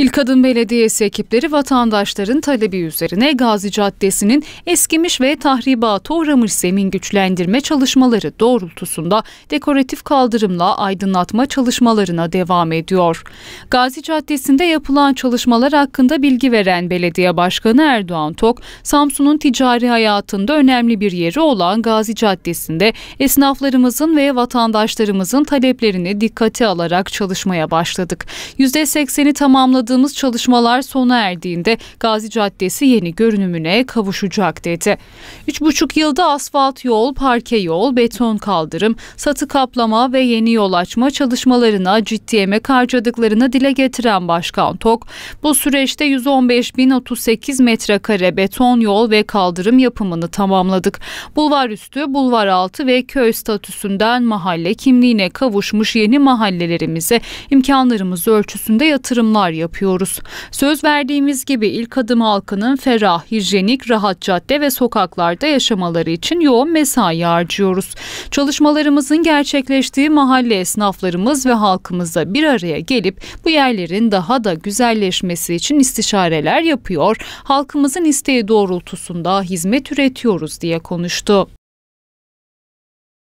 İl Kadın Belediyesi ekipleri vatandaşların talebi üzerine Gazi Caddesi'nin eskimiş ve tahribata uğramış zemin güçlendirme çalışmaları doğrultusunda dekoratif kaldırımla aydınlatma çalışmalarına devam ediyor. Gazi Caddesi'nde yapılan çalışmalar hakkında bilgi veren Belediye Başkanı Erdoğan Tok, Samsun'un ticari hayatında önemli bir yeri olan Gazi Caddesi'nde esnaflarımızın ve vatandaşlarımızın taleplerini dikkate alarak çalışmaya başladık. %80'i tamamladık başlattığımız çalışmalar sona erdiğinde Gazi Caddesi yeni görünümüne kavuşacak dedi. 3,5 yılda asfalt yol, parke yol, beton kaldırım, satı kaplama ve yeni yol açma çalışmalarına ciddi emek harcadıklarını dile getiren Başkan Tok, bu süreçte 115.038 metrekare beton yol ve kaldırım yapımını tamamladık. Bulvar üstü, bulvar altı ve köy statüsünden mahalle kimliğine kavuşmuş yeni mahallelerimize imkanlarımız ölçüsünde yatırımlar yapıyoruz." yapıyoruz. Söz verdiğimiz gibi ilk adım halkının ferah, hijyenik, rahat cadde ve sokaklarda yaşamaları için yoğun mesai harcıyoruz. Çalışmalarımızın gerçekleştiği mahalle esnaflarımız ve halkımızla bir araya gelip bu yerlerin daha da güzelleşmesi için istişareler yapıyor, halkımızın isteği doğrultusunda hizmet üretiyoruz diye konuştu.